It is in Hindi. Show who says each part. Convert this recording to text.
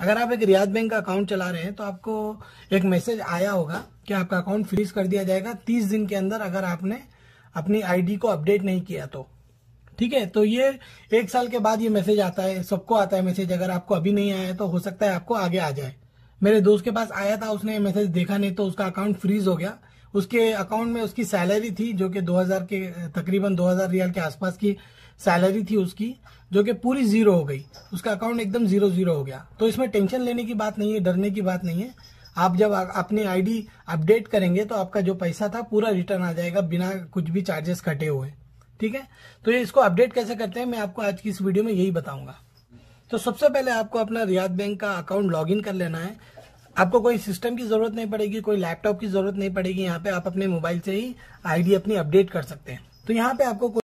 Speaker 1: अगर आप एक रियाज बैंक का अकाउंट चला रहे हैं तो आपको एक मैसेज आया होगा कि आपका अकाउंट फ्रीज कर दिया जाएगा तीस दिन के अंदर अगर आपने अपनी आईडी को अपडेट नहीं किया तो ठीक है तो ये एक साल के बाद ये मैसेज आता है सबको आता है मैसेज अगर आपको अभी नहीं आया तो हो सकता है आपको आगे आ जाए मेरे दोस्त के पास आया था उसने मैसेज देखा नहीं तो उसका अकाउंट फ्रीज हो गया उसके अकाउंट में उसकी सैलरी थी जो कि 2000 के तकरीबन 2000 रियाल के आसपास की सैलरी थी उसकी जो कि पूरी जीरो हो गई उसका अकाउंट एकदम जीरो जीरो हो गया तो इसमें टेंशन लेने की बात नहीं है डरने की बात नहीं है आप जब अपनी आईडी अपडेट करेंगे तो आपका जो पैसा था पूरा रिटर्न आ जाएगा बिना कुछ भी चार्जेस कटे हुए ठीक है तो ये इसको अपडेट कैसे करते हैं मैं आपको आज की इस वीडियो में यही बताऊंगा तो सबसे पहले आपको अपना रियाद बैंक का अकाउंट लॉगिन कर लेना है आपको कोई सिस्टम की जरूरत नहीं पड़ेगी कोई लैपटॉप की जरूरत नहीं पड़ेगी यहाँ पे आप अपने मोबाइल से ही आईडी अपनी अपडेट कर सकते हैं तो यहाँ पे आपको